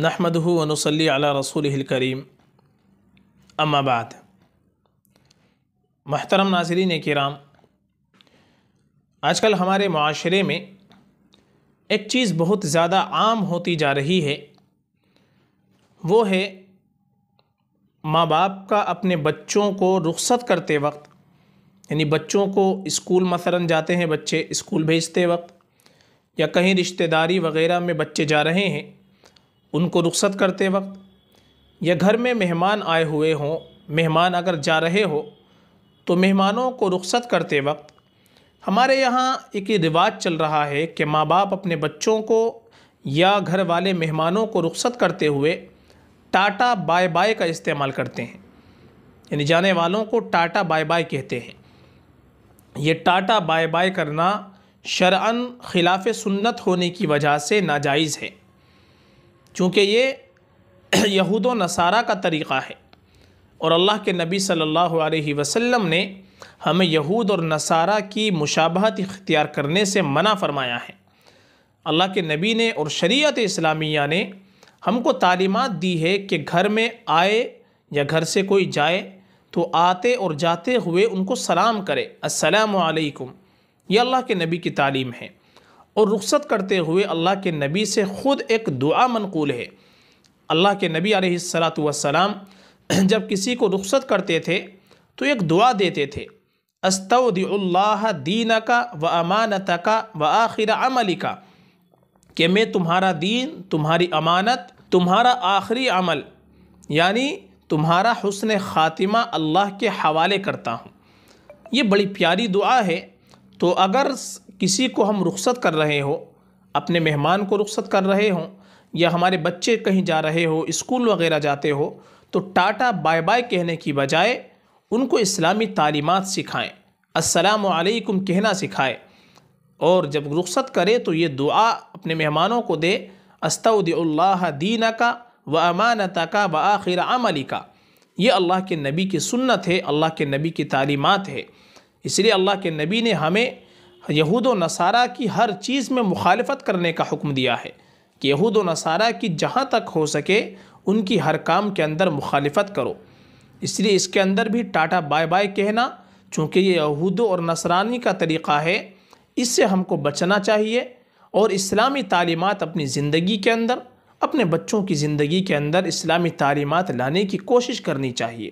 नहमदहू वनसली अला रसूल करीम अम्माबाद महतरम नाजरीन कराम आजकल हमारे माशरे में एक चीज़ बहुत ज़्यादा आम होती जा रही है वो है माँ बाप का अपने बच्चों को रुखसत करते वक्त यानी बच्चों को इस्कूल मसलन जाते हैं बच्चे इस्कूल भेजते वक्त या कहीं रिश्तेदारी वगैरह में बच्चे जा रहे हैं उनको रुखसत करते वक्त या घर में मेहमान आए हुए हों मेहमान अगर जा रहे हो तो मेहमानों को रुख़त करते वक्त हमारे यहाँ एक रिवाज चल रहा है कि माँ बाप अपने बच्चों को या घर वाले मेहमानों को रुख़त करते हुए टाटा बाय बाय का इस्तेमाल करते हैं यानी जाने वालों को टाटा बाय बाय कहते हैं ये टाटा बाय बाय करना शरअन खिलाफ सुन्नत होने की वजह से नाजायज़ है चूँकि ये यहूद नसारा का तरीक़ा है और अल्लाह के नबी सल्लल्लाहु अलैहि वसल्लम ने हमें यहूद और नसारा की मुशाबहत इख्तियार करने से मना फ़रमाया है अल्लाह के नबी ने और शरीयत इस्लामिया ने हमको तालीमत दी है कि घर में आए या घर से कोई जाए तो आते और जाते हुए उनको सलाम करे अस्सलाम वालेकुम ये अल्लाह के नबी की तालीम है और रुखसत करते हुए अल्लाह के नबी से ख़ुद एक दुआ मनकूल है अल्लाह के नबी आलत वसलाम जब किसी को रुखसत करते थे तो एक दुआ देते थे अस्तौदल्ला दीन का व अमानत का व आखिर अमली का कि मैं तुम्हारा दीन तुम्हारी अमानत तुम्हारा आखिरी अमल यानी तुम्हारा हसन ख़ातिमा अल्लाह के हवाले करता हूँ ये बड़ी प्यारी दुआ है तो अगर किसी को हम रुखसत कर रहे हो अपने मेहमान को रुखसत कर रहे हों या हमारे बच्चे कहीं जा रहे हो स्कूल वगैरह जाते हो तो टाटा बाय बाय कहने की बजाय उनको इस्लामी तालीमत सिखाएँ असलकुम कहना सिखाए और जब रुखसत करे तो ये दुआ अपने मेहमानों को दे अस्ताउद्ला दीना का व अमानता का व आखिर अमली का ये अल्लाह के नबी की सुन्नत है अल्लाह के नबी की तालीमत है इसलिए अल्लाह के नबी ने हमें यहूद व नसारा की हर चीज़ में मुखालफत करने का हुक्म दिया है कि यहूद व नसारा की जहाँ तक हो सके उनकी हर काम के अंदर मुखालफत करो इसलिए इसके अंदर भी टाटा बाय बाय कहना चूँकि ये यहूद और नसरानी का तरीक़ा है इससे हमको बचना चाहिए और इस्लामी तालीमत अपनी ज़िंदगी के अंदर अपने बच्चों की ज़िंदगी के अंदर इस्लामी तालीमत लाने की कोशिश करनी चाहिए